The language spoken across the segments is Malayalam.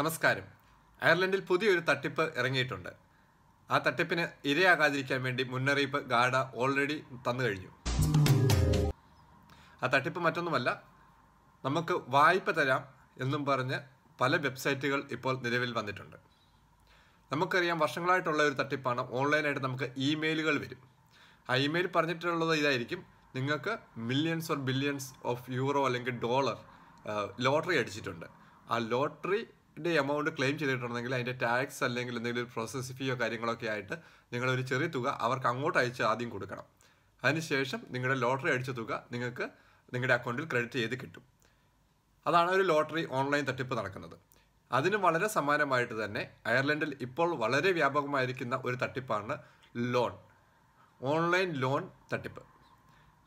നമസ്കാരം അയർലൻഡിൽ പുതിയൊരു തട്ടിപ്പ് ഇറങ്ങിയിട്ടുണ്ട് ആ തട്ടിപ്പിന് ഇരയാകാതിരിക്കാൻ വേണ്ടി മുന്നറിയിപ്പ് ഗാഡ ഓൾറെഡി തന്നു കഴിഞ്ഞു ആ തട്ടിപ്പ് മറ്റൊന്നുമല്ല നമുക്ക് വായ്പ തരാം എന്നും പറഞ്ഞ് പല വെബ്സൈറ്റുകൾ ഇപ്പോൾ നിലവിൽ വന്നിട്ടുണ്ട് നമുക്കറിയാം വർഷങ്ങളായിട്ടുള്ള ഒരു തട്ടിപ്പാണ് ഓൺലൈനായിട്ട് നമുക്ക് ഇമെയിലുകൾ വരും ആ ഇമെയിൽ പറഞ്ഞിട്ടുള്ളത് ഇതായിരിക്കും നിങ്ങൾക്ക് millions or billions of euro അല്ലെങ്കിൽ ഡോളർ ലോട്ടറി അടിച്ചിട്ടുണ്ട് ആ ലോട്ടറി ഇതിൻ്റെ എമൗണ്ട് ക്ലെയിം ചെയ്തിട്ടുണ്ടെങ്കിൽ അതിൻ്റെ ടാക്സ് അല്ലെങ്കിൽ എന്തെങ്കിലും പ്രോസസ് ഫീയോ കാര്യങ്ങളൊക്കെ ആയിട്ട് നിങ്ങളൊരു ചെറിയ തുക അവർക്ക് അങ്ങോട്ട് അയച്ച് ആദ്യം കൊടുക്കണം അതിനുശേഷം നിങ്ങളുടെ ലോട്ടറി അടിച്ച തുക നിങ്ങൾക്ക് നിങ്ങളുടെ അക്കൗണ്ടിൽ ക്രെഡിറ്റ് ചെയ്ത് കിട്ടും അതാണ് ഒരു ലോട്ടറി ഓൺലൈൻ തട്ടിപ്പ് നടക്കുന്നത് അതിന് വളരെ സമാനമായിട്ട് തന്നെ അയർലൻഡിൽ ഇപ്പോൾ വളരെ വ്യാപകമായിരിക്കുന്ന ഒരു തട്ടിപ്പാണ് ലോൺ ഓൺലൈൻ ലോൺ തട്ടിപ്പ്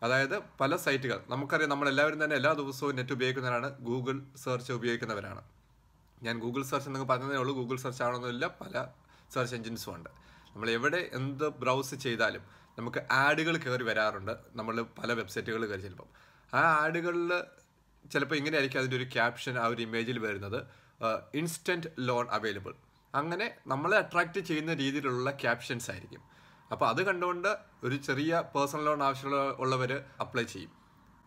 അതായത് പല സൈറ്റുകൾ നമുക്കറിയാം നമ്മളെല്ലാവരും തന്നെ എല്ലാ ദിവസവും നെറ്റ് ഉപയോഗിക്കുന്നവരാണ് ഗൂഗിൾ സെർച്ച് ഉപയോഗിക്കുന്നവരാണ് ഞാൻ ഗൂഗിൾ സെർച്ച് എന്നൊക്കെ പറഞ്ഞതേ ഉള്ളൂ ഗൂഗിൾ സെർച്ച് ആണെന്നില്ല പല സെർച്ച് എൻജിൻസും ഉണ്ട് നമ്മൾ എവിടെ എന്ത് ബ്രൗസ് ചെയ്താലും നമുക്ക് ആഡുകൾ കയറി വരാറുണ്ട് നമ്മൾ പല വെബ്സൈറ്റുകൾ കയറി ചിലപ്പം ആ ആഡുകളിൽ ചിലപ്പോൾ ഇങ്ങനെയായിരിക്കും അതിൻ്റെ ഒരു ക്യാപ്ഷൻ ആ ഒരു ഇമേജിൽ വരുന്നത് ഇൻസ്റ്റൻറ്റ് ലോൺ അവൈലബിൾ അങ്ങനെ നമ്മളെ അട്രാക്റ്റ് ചെയ്യുന്ന രീതിയിലുള്ള ക്യാപ്ഷൻസ് ആയിരിക്കും അപ്പോൾ അത് കണ്ടുകൊണ്ട് ഒരു ചെറിയ പേഴ്സണൽ ലോൺ ആവശ്യമുള്ള ഉള്ളവർ അപ്ലൈ ചെയ്യും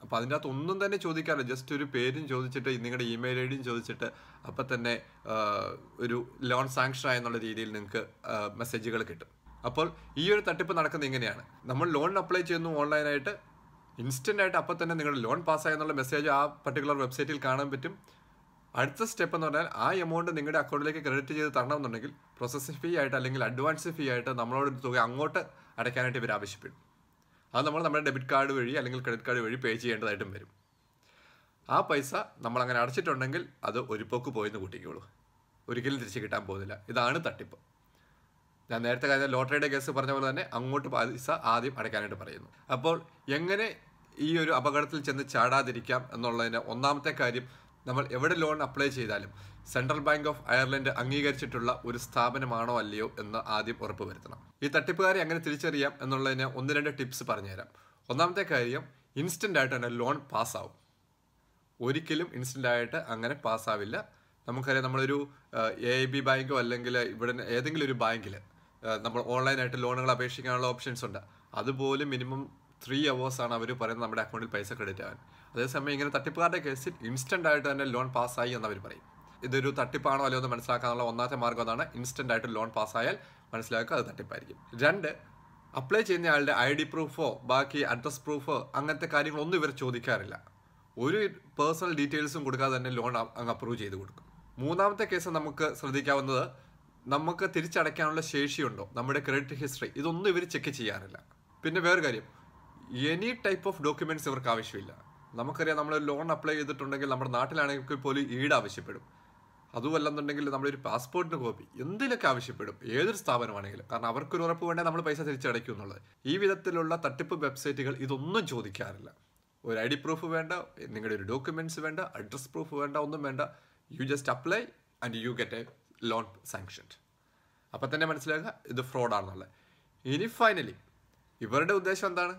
അപ്പോൾ അതിൻ്റെ അകത്ത് ഒന്നും തന്നെ ചോദിക്കാറില്ല ജസ്റ്റ് ഒരു പേരും ചോദിച്ചിട്ട് നിങ്ങളുടെ ഇമെയിൽ ഐ ഡിയും ചോദിച്ചിട്ട് അപ്പൊ തന്നെ ഒരു ലോൺ സാങ്ഷൻ ആയെന്നുള്ള രീതിയിൽ നിങ്ങൾക്ക് മെസ്സേജുകൾ കിട്ടും അപ്പോൾ ഈ ഒരു തട്ടിപ്പ് നടക്കുന്നത് ഇങ്ങനെയാണ് നമ്മൾ ലോൺ അപ്ലൈ ചെയ്യുന്നു ഓൺലൈനായിട്ട് ഇൻസ്റ്റന്റ് ആയിട്ട് അപ്പൊ തന്നെ നിങ്ങളുടെ ലോൺ പാസ്സായെന്നുള്ള മെസ്സേജ് ആ പർട്ടിക്കുലർ വെബ്സൈറ്റിൽ കാണാൻ പറ്റും അടുത്ത സ്റ്റെപ്പ് എന്ന് പറഞ്ഞാൽ ആ എമൗണ്ട് നിങ്ങളുടെ അക്കൗണ്ടിലേക്ക് ക്രെഡിറ്റ് ചെയ്ത് തരണമെന്നുണ്ടെങ്കിൽ പ്രോസസ്സിംഗ് ഫീ ആയിട്ട് അല്ലെങ്കിൽ അഡ്വാൻസ് ഫീ ആയിട്ട് നമ്മളോട് തുക അങ്ങോട്ട് അടയ്ക്കാനായിട്ട് ഇവർ ആവശ്യപ്പെടും അത് നമ്മൾ നമ്മുടെ ഡെബിറ്റ് കാർഡ് വഴി അല്ലെങ്കിൽ ക്രെഡിറ്റ് കാർഡ് വഴി പേ ചെയ്യേണ്ടതായിട്ടും വരും ആ പൈസ നമ്മൾ അങ്ങനെ അടച്ചിട്ടുണ്ടെങ്കിൽ അത് ഒരു പോക്ക് പോയെന്ന് കൂട്ടിക്കോളൂ ഒരിക്കലും തിരിച്ച് കിട്ടാൻ പോകുന്നില്ല ഇതാണ് തട്ടിപ്പ് ഞാൻ നേരത്തെ കാര്യം ലോട്ടറിയുടെ കേസ് പറഞ്ഞ പോലെ തന്നെ അങ്ങോട്ട് പൈസ ആദ്യം അടയ്ക്കാനായിട്ട് പറയുന്നു അപ്പോൾ എങ്ങനെ ഈ ഒരു അപകടത്തിൽ ചെന്ന് ചാടാതിരിക്കാം എന്നുള്ളതിൻ്റെ ഒന്നാമത്തെ കാര്യം നമ്മൾ എവിടെ ലോൺ അപ്ലൈ ചെയ്താലും സെൻട്രൽ ബാങ്ക് ഓഫ് അയർലൻഡ് അംഗീകരിച്ചിട്ടുള്ള ഒരു സ്ഥാപനമാണോ അല്ലയോ എന്ന് ആദ്യം വരുത്തണം ഈ തട്ടിപ്പുകാരെ എങ്ങനെ തിരിച്ചറിയാം എന്നുള്ളതിന് ഒന്ന് രണ്ട് ടിപ്സ് പറഞ്ഞുതരാം ഒന്നാമത്തെ കാര്യം ഇൻസ്റ്റന്റ് ആയിട്ട് തന്നെ ലോൺ പാസ്സാവും ഒരിക്കലും ഇൻസ്റ്റന്റ് ആയിട്ട് അങ്ങനെ പാസ്സാവില്ല നമുക്കറിയാം നമ്മളൊരു എ ബി ബാങ്കോ അല്ലെങ്കിൽ ഇവിടെ ഏതെങ്കിലും ഒരു ബാങ്കിൽ നമ്മൾ ഓൺലൈനായിട്ട് ലോണുകൾ അപേക്ഷിക്കാനുള്ള ഓപ്ഷൻസ് ഉണ്ട് അതുപോലെ മിനിമം ത്രീ ആണ് അവർ പറയുന്നത് നമ്മുടെ അക്കൗണ്ടിൽ പൈസ ക്രെഡിറ്റ് ആവാൻ അതേസമയം ഇങ്ങനെ തട്ടിപ്പുകാരുടെ കേസിൽ ഇൻസ്റ്റന്റ് ആയിട്ട് തന്നെ ലോൺ പാസ്സായി എന്ന് അവർ പറയും ഇതൊരു തട്ടിപ്പാണോ അല്ലയോ എന്ന് മനസ്സിലാക്കാനുള്ള ഒന്നാമത്തെ മാർഗ്ഗം അതാണ് ഇൻസ്റ്റന്റ് ആയിട്ട് ലോൺ പാസ്സായാൽ മനസ്സിലാക്കുക അത് തട്ടിപ്പായിരിക്കും രണ്ട് അപ്ലൈ ചെയ്യുന്ന ആളുടെ ഐ ഡി പ്രൂഫോ ബാക്കി അഡ്രസ് പ്രൂഫോ അങ്ങനത്തെ കാര്യങ്ങളൊന്നും ഇവർ ചോദിക്കാറില്ല ഒരു പേഴ്സണൽ ഡീറ്റെയിൽസും കൊടുക്കാതെ തന്നെ ലോൺ അങ്ങ് അപ്രൂവ് ചെയ്ത് കൊടുക്കും മൂന്നാമത്തെ കേസ് നമുക്ക് ശ്രദ്ധിക്കാവുന്നത് നമുക്ക് തിരിച്ചടയ്ക്കാനുള്ള ശേഷിയുണ്ടോ നമ്മുടെ ക്രെഡിറ്റ് ഹിസ്റ്ററി ഇതൊന്നും ഇവർ ചെക്ക് ചെയ്യാറില്ല പിന്നെ വേറെ കാര്യം എനി ടൈപ്പ് ഓഫ് ഡോക്യുമെന്റ്സ് ഇവർക്ക് ആവശ്യമില്ല നമുക്കറിയാം നമ്മൾ ലോൺ അപ്ലൈ ചെയ്തിട്ടുണ്ടെങ്കിൽ നമ്മുടെ നാട്ടിലാണെങ്കിൽ പോലും ഈട് e ആവശ്യപ്പെടും എന്നുണ്ടെങ്കിൽ നമ്മളൊരു പാസ്പോർട്ടിന് കോപ്പി എന്തിലൊക്കെ ആവശ്യപ്പെടും ഏതൊരു സ്ഥാപനമാണെങ്കിലും കാരണം അവർക്കൊരു ഉറപ്പ് വേണ്ടേ നമ്മൾ പൈസ തിരിച്ചടയ്ക്കും എന്നുള്ളത് ഈ വിധത്തിലുള്ള തട്ടിപ്പ് വെബ്സൈറ്റുകൾ ഇതൊന്നും ചോദിക്കാറില്ല ഒരു ഐ ഡി പ്രൂഫ് വേണ്ട നിങ്ങളുടെ ഒരു ഡോക്യുമെന്റ്സ് വേണ്ട അഡ്രസ് പ്രൂഫ് വേണ്ട ഒന്നും വേണ്ട you just apply and you get a loan sanction അപ്പം തന്നെ മനസ്സിലാക്കുക ഇത് ഫ്രോഡാണെന്നുള്ളത് ഇനി ഫൈനലി ഇവരുടെ ഉദ്ദേശം എന്താണ്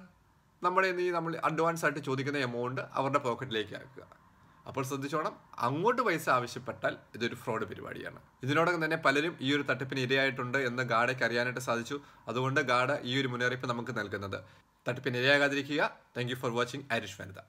നമ്മുടെ നീ നമ്മൾ അഡ്വാൻസ് ആയിട്ട് ചോദിക്കുന്ന എമൗണ്ട് അവരുടെ പോക്കറ്റിലേക്ക് ആക്കുക അപ്പോൾ ശ്രദ്ധിച്ചോണം അങ്ങോട്ട് പൈസ ആവശ്യപ്പെട്ടാൽ ഇതൊരു ഫ്രോഡ് പരിപാടിയാണ് ഇതിനോടകം തന്നെ പലരും ഈ ഒരു തട്ടിപ്പിന് ഇരയായിട്ടുണ്ട് എന്ന് ഗാഡയ്ക്ക് അറിയാനായിട്ട് സാധിച്ചു അതുകൊണ്ട് ഗാഡ ഈ ഒരു മുന്നറിയിപ്പ് നമുക്ക് നൽകുന്നത് തട്ടിപ്പിന് ഇരയാകാതിരിക്കുക thank for watching Irish Vanitha